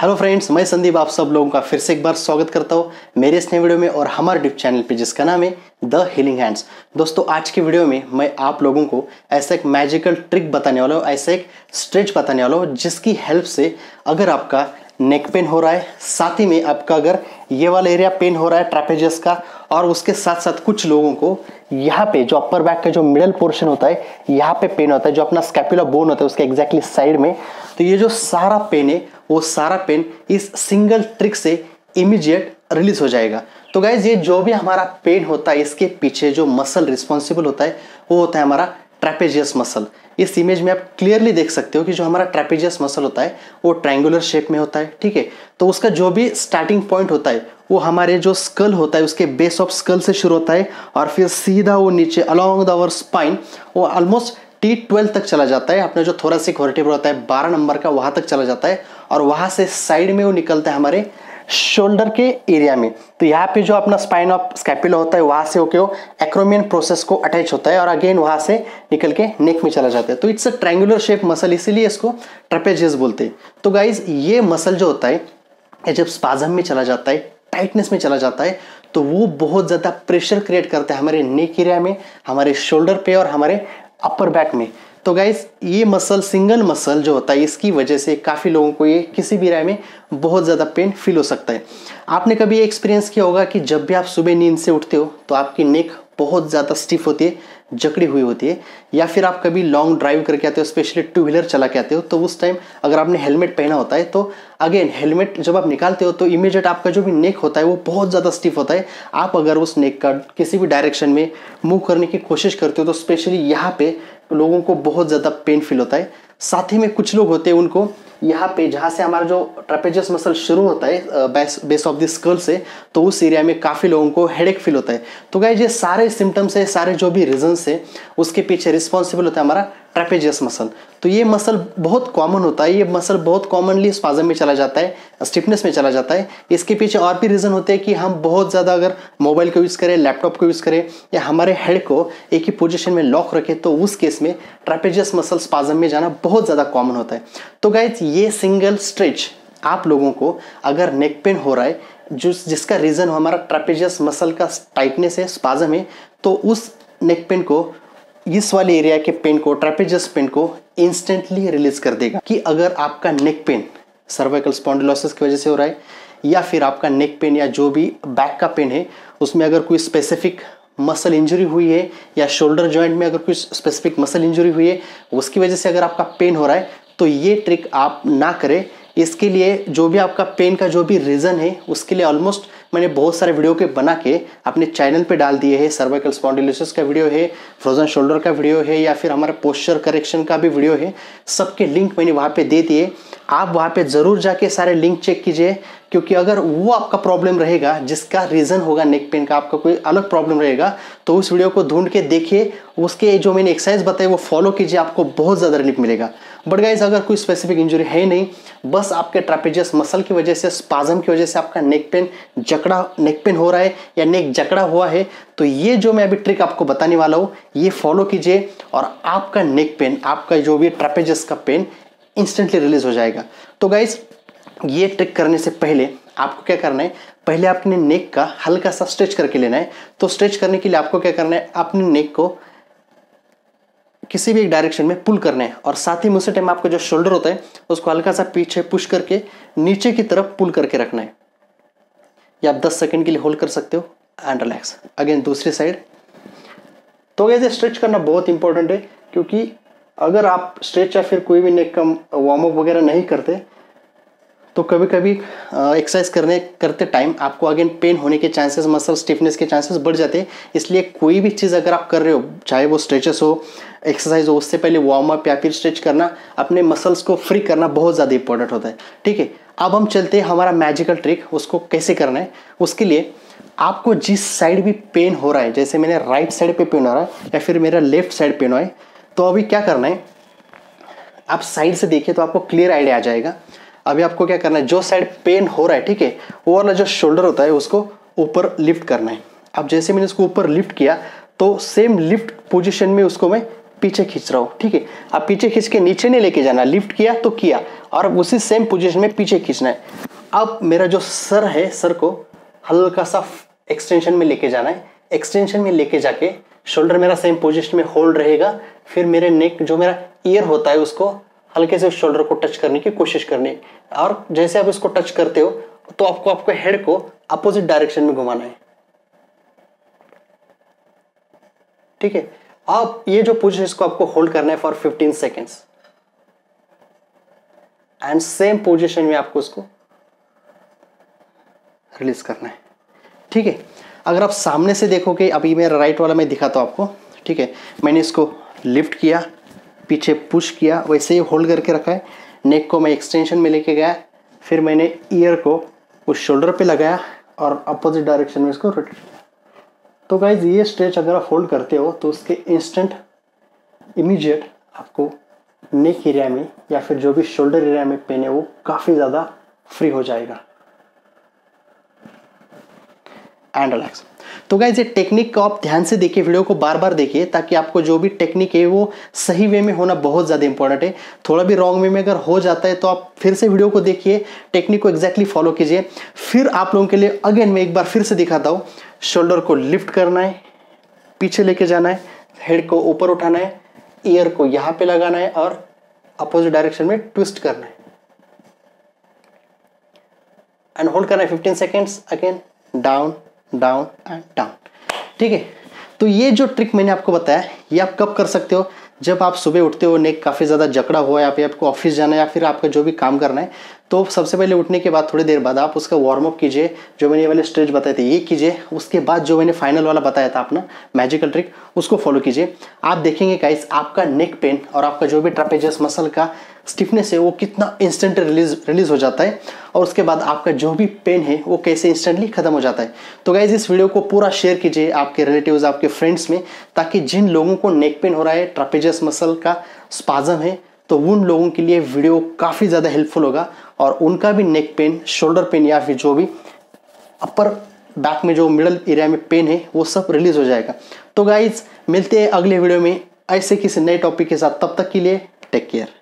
hello friends मैं संदीप आप सब लोगों का फिर से एक बार स्वागत करता हूँ मेरे इस नए वीडियो में और हमारे यूट्यूब चैनल पे जिसका नाम है द हीलिंग हैंड्स दोस्तों आज की वीडियो में मैं आप लोगों को ऐसा एक मैजिकल ट्रिक बताने वाला हूँ ऐसा एक स्ट्रेच बताने वाला हूँ जिसकी हेल्प से अगर आपका नेक पेन हो रहा है साथ ही में आपका अगर ये वाला एरिया पेन हो रहा है ट्रापेजस का और उसके साथ साथ कुछ लोगों को यहाँ पे जो अपर बैक का जो मिडल पोर्शन होता है यहाँ पे पेन होता है जो अपना स्कैपुलर बोन होता है उसके एग्जैक्टली साइड में तो ये जो सारा पेन है वो सारा पेन इस सिंगल ट्रिक से इमीडिएट रिलीज हो जाएगा तो गाइज ये जो भी हमारा पेन होता है इसके पीछे जो मसल रिस्पॉन्सिबल होता है वो होता है हमारा ट्रेपेजियस मसल इस इमेज में आप क्लियरली देख सकते हो कि जो हमारा ट्रेपेजियस मसल होता है वो ट्रैंगुलर शेप में होता है ठीक है तो उसका जो भी स्टार्टिंग पॉइंट होता है वो हमारे जो स्कल होता है उसके बेस ऑफ स्कल से शुरू होता है और फिर सीधा वो नीचे अलॉन्ग द अवर स्पाइन वो ऑलमोस्ट टी ट्वेल्व तक चला जाता है अपना जो थोड़ा सिक्योरिटी होता है बारह नंबर का वहाँ तक चला जाता है और वहाँ से साइड में वो निकलता है हमारे शोल्डर के एरिया में तो यहाँ पे जो अपना स्पाइन ऑफ स्कैपिला होता है वहाँ से होके वो एक्रोमियन प्रोसेस को अटैच होता है और अगेन वहाँ से निकल के नेक में चला जाता है तो it's a triangular shape muscle इसीलिए इसको ट्रपेजियस बोलते हैं तो गाइज ये मसल जो होता है ये जब स्पाजम में चला जाता है टाइटनेस में चला जाता है तो वो बहुत ज़्यादा प्रेशर क्रिएट करता है हमारे नेक एरिया में हमारे शोल्डर पे और हमारे अपर बैक में तो गाइज ये मसल सिंगल मसल जो होता है इसकी वजह से काफ़ी लोगों को ये किसी भी राय में बहुत ज़्यादा पेन फील हो सकता है आपने कभी एक्सपीरियंस किया होगा कि जब भी आप सुबह नींद से उठते हो तो आपकी नेक बहुत ज़्यादा स्टिफ होती है जकड़ी हुई होती है या फिर आप कभी लॉन्ग ड्राइव करके आते हो स्पेशली टू व्हीलर चला के आते हो तो उस टाइम अगर आपने हेलमेट पहना होता है तो अगेन हेलमेट जब आप निकालते हो तो इमीजिएट आपका जो भी नेक होता है वो बहुत ज़्यादा स्टिफ होता है आप अगर उस नेक का किसी भी डायरेक्शन में मूव करने की कोशिश करते हो तो स्पेशली यहाँ पे लोगों को बहुत ज़्यादा पेन फील होता है साथ ही में कुछ लोग होते हैं उनको यहाँ पे जहाँ से हमारा जो ट्रेपेजियस मसल शुरू होता है base base of the skull से तो उस एरिया में काफ़ी लोगों को हेडेक फील होता है तो गाइज ये सारे सिम्टम्स है सारे जो भी रीजन्स है उसके पीछे रिस्पॉन्सिबल होता है हमारा ट्रेपेजियस मसल तो ये मसल बहुत कॉमन होता है ये मसल बहुत कॉमनली स्पाजम में चला जाता है स्टिफनेस में चला जाता है इसके पीछे और भी रीज़न होते हैं कि हम बहुत ज़्यादा अगर मोबाइल को यूज़ करें लैपटॉप को यूज़ करें या हमारे हेड को एक ही पोजिशन में लॉक रखें तो उस केस में ट्रेपेजियस मसल स्पाजम में जाना बहुत ज़्यादा कॉमन होता है तो गाइज ये सिंगल स्ट्रेच आप लोगों को अगर नेक पेन हो रहा है जो जिसका रीज़न हमारा ट्रेपेजियस मसल का टाइटनेस है स्पाजम है तो उस नेक पेन को इस वाले एरिया के पेन को ट्रेपेजस पेन को इंस्टेंटली रिलीज कर देगा कि अगर आपका नेक पेन सर्वाइकल स्पॉन्डिलोसिस की वजह से हो रहा है या फिर आपका नेक पेन या जो भी बैक का पेन है उसमें अगर कोई स्पेसिफिक मसल इंजरी हुई है या शोल्डर जॉइंट में अगर कोई स्पेसिफिक मसल इंजरी हुई है उसकी वजह से अगर आपका पेन हो रहा है तो ये ट्रिक आप ना करें इसके लिए जो भी आपका पेन का जो भी रीज़न है उसके लिए ऑलमोस्ट मैंने बहुत सारे वीडियो के बना के अपने चैनल पे डाल दिए हैं सर्वाइकल स्पॉन्डिलोसिस का वीडियो है फ्रोजन शोल्डर का वीडियो है या फिर हमारा पोस्चर करेक्शन का भी वीडियो है सबके लिंक मैंने वहाँ पर दे दिए आप वहाँ पे ज़रूर जाके सारे लिंक चेक कीजिए क्योंकि अगर वो आपका प्रॉब्लम रहेगा जिसका रीज़न होगा नेक पेन का आपका कोई अलग प्रॉब्लम रहेगा तो उस वीडियो को ढूंढ के देखिए उसके जो मैंने एक्सरसाइज बताई वो फॉलो कीजिए आपको बहुत ज़्यादा रिलीफ मिलेगा बट गाइज अगर कोई स्पेसिफिक इंजरी है नहीं बस आपके ट्रापेजियस मसल की वजह से स्पाजम की वजह से आपका नेक पेन जकड़ा नेक पेन हो रहा है या नेक जकड़ा हुआ है तो ये जो मैं अभी ट्रिक आपको बताने वाला हूँ ये फॉलो कीजिए और आपका नेक पेन आपका जो भी ट्रापेजस का पेन इंस्टेंटली रिलीज हो जाएगा तो गाइज ये ट्रिक करने से पहले आपको क्या करना है पहले अपने नेक का हल्का सा स्ट्रेच करके लेना है तो स्ट्रेच करने के लिए आपको क्या करना है अपने नेक को किसी भी एक डायरेक्शन में पुल करना है और साथ ही उसी टाइम आपका जो शोल्डर होता है उसको हल्का सा पीछे पुश करके नीचे की तरफ पुल करके रखना है या आप 10 सेकंड के लिए होल्ड कर सकते हो एंड रिलैक्स अगेन दूसरी साइड तो ये स्ट्रेच करना बहुत इंपॉर्टेंट है क्योंकि अगर आप स्ट्रेच या फिर कोई भी नेक का वार्म अप वगैरह नहीं करते तो कभी कभी एक्सरसाइज करने करते टाइम आपको अगेन पेन होने के चांसेस मसल स्टिफनेस के चांसेस बढ़ जाते हैं इसलिए कोई भी चीज़ अगर आप कर रहे हो चाहे वो स्ट्रेचेस हो एक्सरसाइज हो उससे पहले वार्म अप या फिर स्ट्रेच करना अपने मसल्स को फ्री करना बहुत ज़्यादा इंपॉर्टेंट होता है ठीक है अब हम चलते हैं हमारा मैजिकल ट्रिक उसको कैसे करना है उसके लिए आपको जिस साइड भी पेन हो रहा है जैसे मैंने राइट साइड पे पेन हो रहा है या फिर मेरा लेफ्ट साइड पेन हो रहा है तो अभी क्या करना है आप साइड से देखिए तो आपको क्लियर आइडिया आ जाएगा अभी आपको क्या करना है जो साइड पेन हो रहा है ठीक है वो वाला जो शोल्डर होता है उसको ऊपर लिफ्ट करना है अब जैसे मैंने उसको ऊपर लिफ्ट किया तो सेम लिफ्ट पोजिशन में उसको मैं पीछे खींच रहा हूँ ठीक है अब पीछे खींच के नीचे नहीं लेके जाना लिफ्ट किया तो किया और अब उसी सेम पोजिशन में पीछे खींचना है अब मेरा जो सर है सर को हल्का सा एक्सटेंशन में लेके जाना है एक्सटेंशन में लेके जाके शोल्डर मेरा सेम पोजिशन में होल्ड रहेगा फिर मेरे नेक जो मेरा ईयर होता है उसको हल्के से उस शोल्डर को टच करने की कोशिश करनी और जैसे आप इसको टच करते हो तो आपको आपके हेड को अपोजिट डायरेक्शन में घुमाना है ठीक है आप ये जो पोजिशन इसको आपको होल्ड करना है for 15 seconds and same position में आपको उसको रिलीज करना है ठीक है अगर आप सामने से देखोगे अभी मैं राइट वाला मैं दिखाता हूँ आपको ठीक है मैंने इसको लिफ्ट किया पीछे पुश किया वैसे ही होल्ड करके रखा है नेक को मैं एक्सटेंशन में लेके गया फिर मैंने ईयर को उस शोल्डर पे लगाया और अपोजिट डायरेक्शन में इसको रोटेट किया तो गाइज ये स्ट्रेच अगर आप होल्ड करते हो तो उसके इंस्टेंट इमीजिएट आपको नेक एरिया में या फिर जो भी शोल्डर एरिया में पेन है वो काफ़ी ज़्यादा फ्री हो जाएगा एंड रिलैक्स तो गाइज ये टेक्निक को आप ध्यान से देखिए वीडियो को बार बार देखिए ताकि आपको जो भी टेक्निक है वो सही वे में होना बहुत ज़्यादा इंपॉर्टेंट है थोड़ा भी रॉन्ग वे में अगर हो जाता है तो आप फिर से वीडियो को देखिए टेक्निक को एग्जैक्टली फॉलो कीजिए फिर आप लोगों के लिए अगेन मैं एक बार फिर से दिखाता हूँ शोल्डर को लिफ्ट करना है पीछे लेके जाना है हेड को ऊपर उठाना है ईयर को यहाँ पर लगाना है और अपोजिट डायरेक्शन में ट्विस्ट करना है एंड होल्ड करना है fifteen seconds again down down and down ठीक है तो ये जो ट्रिक मैंने आपको बताया ये आप कब कर सकते हो जब आप सुबह उठते हो नेक काफ़ी ज़्यादा जकड़ा हुआ है या फिर आपको ऑफिस जाना है या फिर आपका जो भी काम करना है तो सबसे पहले उठने के बाद थोड़ी देर बाद आप उसका वार्म अप कीजिए जो मैंने ये वाले स्ट्रेच बताए थे ये कीजिए उसके बाद जो मैंने फाइनल वाला बताया था अपना मैजिकल ट्रिक उसको फॉलो कीजिए आप देखेंगे काइस आपका नेक पेन और आपका जो भी ट्रापेजस मसल का स्टिफनेस है वो कितना इंस्टेंट रिलीज रिलीज हो जाता है और उसके बाद आपका जो भी पेन है वो कैसे इंस्टेंटली ख़त्म हो जाता है तो गाइज इस वीडियो को पूरा शेयर कीजिए आपके रिलेटिव्स आपके फ्रेंड्स में ताकि जिन लोगों को नेक पेन हो रहा है ट्रापेजस मसल का स्पाजम है तो उन लोगों के लिए वीडियो काफ़ी ज़्यादा हेल्पफुल होगा और उनका भी नेक पेन शोल्डर पेन या फिर जो भी अपर बैक में जो मिडल एरिया में पेन है वो सब रिलीज हो जाएगा तो गाइज मिलते हैं अगले वीडियो में ऐसे किसी नए टॉपिक के साथ तब तक के लिए टेक केयर